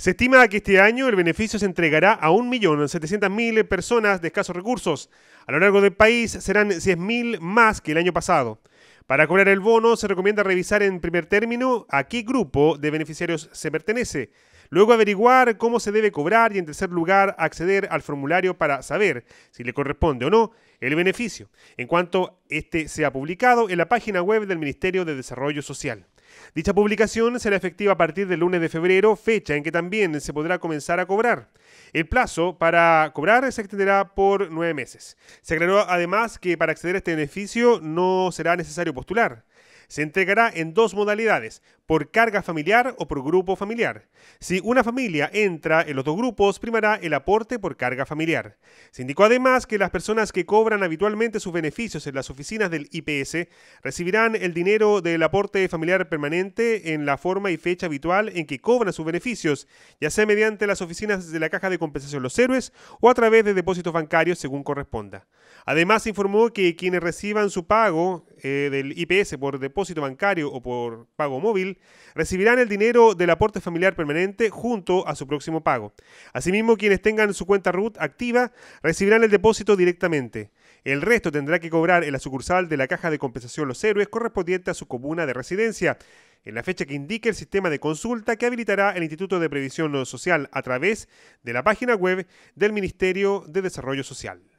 Se estima que este año el beneficio se entregará a 1.700.000 personas de escasos recursos. A lo largo del país serán mil más que el año pasado. Para cobrar el bono se recomienda revisar en primer término a qué grupo de beneficiarios se pertenece. Luego averiguar cómo se debe cobrar y en tercer lugar acceder al formulario para saber si le corresponde o no el beneficio, en cuanto este sea publicado en la página web del Ministerio de Desarrollo Social. Dicha publicación será efectiva a partir del lunes de febrero, fecha en que también se podrá comenzar a cobrar. El plazo para cobrar se extenderá por nueve meses. Se aclaró además que para acceder a este beneficio no será necesario postular. Se entregará en dos modalidades, por carga familiar o por grupo familiar. Si una familia entra en los dos grupos, primará el aporte por carga familiar. Se indicó además que las personas que cobran habitualmente sus beneficios en las oficinas del IPS recibirán el dinero del aporte familiar permanente en la forma y fecha habitual en que cobran sus beneficios, ya sea mediante las oficinas de la Caja de Compensación Los Héroes o a través de depósitos bancarios según corresponda. Además, se informó que quienes reciban su pago eh, del IPS por depósito depósito bancario o por pago móvil, recibirán el dinero del aporte familiar permanente junto a su próximo pago. Asimismo, quienes tengan su cuenta RUT activa recibirán el depósito directamente. El resto tendrá que cobrar en la sucursal de la Caja de Compensación Los Héroes correspondiente a su comuna de residencia, en la fecha que indique el sistema de consulta que habilitará el Instituto de Previsión Social a través de la página web del Ministerio de Desarrollo Social.